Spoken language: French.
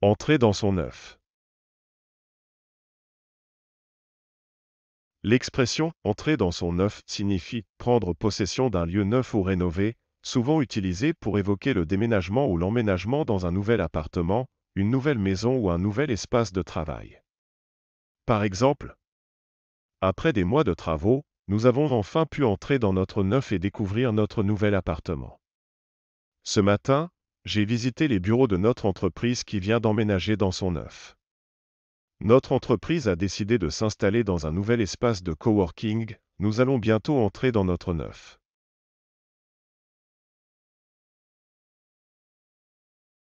Entrer dans son œuf. L'expression entrer dans son neuf » signifie prendre possession d'un lieu neuf ou rénové, souvent utilisé pour évoquer le déménagement ou l'emménagement dans un nouvel appartement, une nouvelle maison ou un nouvel espace de travail. Par exemple, après des mois de travaux, nous avons enfin pu entrer dans notre neuf et découvrir notre nouvel appartement. Ce matin, j'ai visité les bureaux de notre entreprise qui vient d'emménager dans son neuf. Notre entreprise a décidé de s'installer dans un nouvel espace de coworking, nous allons bientôt entrer dans notre neuf.